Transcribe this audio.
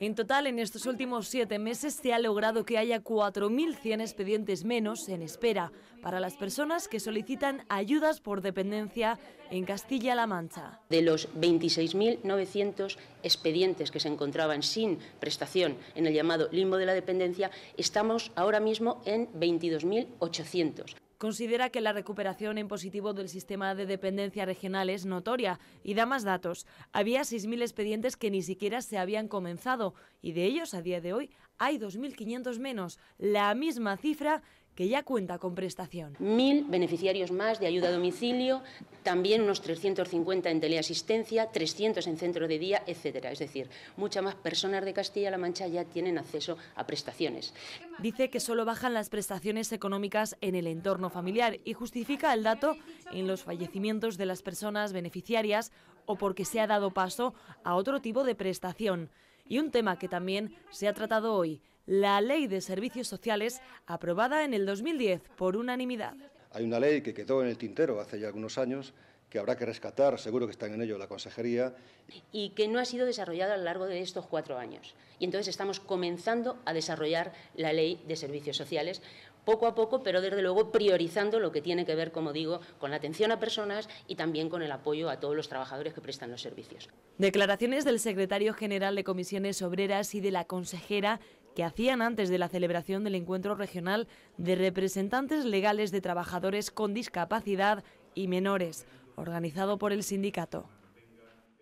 En total, en estos últimos siete meses se ha logrado que haya 4.100 expedientes menos en espera para las personas que solicitan ayudas por dependencia en Castilla-La Mancha. De los 26.900 expedientes que se encontraban sin prestación en el llamado limbo de la dependencia, estamos ahora mismo en 22.800 considera que la recuperación en positivo del sistema de dependencia regional es notoria y da más datos. Había 6.000 expedientes que ni siquiera se habían comenzado y de ellos, a día de hoy, hay 2.500 menos, la misma cifra que ya cuenta con prestación. Mil beneficiarios más de ayuda a domicilio, también unos 350 en teleasistencia, 300 en centro de día, etcétera. Es decir, muchas más personas de Castilla-La Mancha ya tienen acceso a prestaciones. Dice que solo bajan las prestaciones económicas en el entorno familiar y justifica el dato en los fallecimientos de las personas beneficiarias o porque se ha dado paso a otro tipo de prestación. Y un tema que también se ha tratado hoy, la Ley de Servicios Sociales aprobada en el 2010 por unanimidad. Hay una ley que quedó en el tintero hace ya algunos años que habrá que rescatar, seguro que están en ello la consejería. Y que no ha sido desarrollada a lo largo de estos cuatro años. Y entonces estamos comenzando a desarrollar la ley de servicios sociales, poco a poco, pero desde luego priorizando lo que tiene que ver, como digo, con la atención a personas y también con el apoyo a todos los trabajadores que prestan los servicios. Declaraciones del secretario general de Comisiones Obreras y de la consejera que hacían antes de la celebración del encuentro regional de representantes legales de trabajadores con discapacidad y menores, organizado por el sindicato.